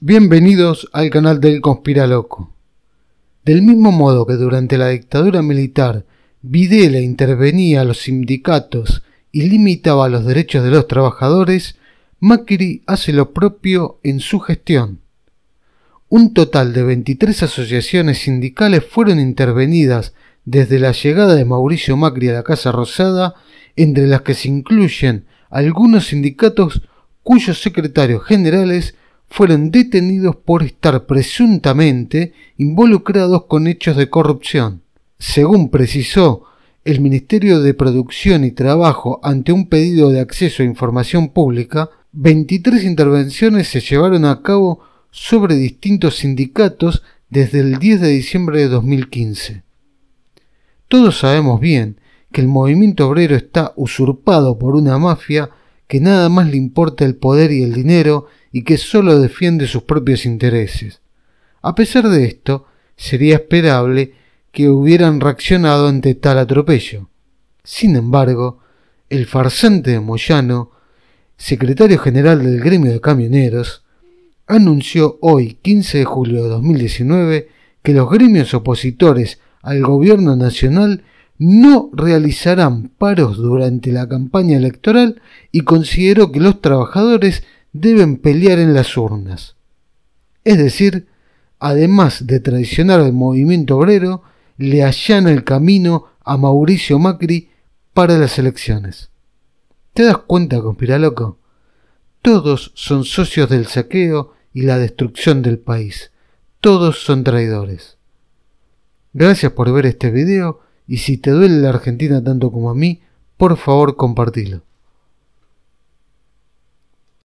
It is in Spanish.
Bienvenidos al canal del Conspiraloco. Del mismo modo que durante la dictadura militar Videla intervenía a los sindicatos y limitaba los derechos de los trabajadores, Macri hace lo propio en su gestión. Un total de 23 asociaciones sindicales fueron intervenidas desde la llegada de Mauricio Macri a la Casa Rosada, entre las que se incluyen algunos sindicatos cuyos secretarios generales fueron detenidos por estar presuntamente involucrados con hechos de corrupción. Según precisó el Ministerio de Producción y Trabajo ante un pedido de acceso a información pública, 23 intervenciones se llevaron a cabo sobre distintos sindicatos desde el 10 de diciembre de 2015. Todos sabemos bien que el movimiento obrero está usurpado por una mafia que nada más le importa el poder y el dinero y que solo defiende sus propios intereses. A pesar de esto, sería esperable que hubieran reaccionado ante tal atropello. Sin embargo, el farsante de Moyano, secretario general del gremio de camioneros, anunció hoy, 15 de julio de 2019, que los gremios opositores al gobierno nacional no realizarán paros durante la campaña electoral y consideró que los trabajadores deben pelear en las urnas. Es decir, además de traicionar al movimiento obrero, le allana el camino a Mauricio Macri para las elecciones. ¿Te das cuenta, conspiraloco? Todos son socios del saqueo y la destrucción del país. Todos son traidores. Gracias por ver este video y si te duele la Argentina tanto como a mí, por favor compartilo.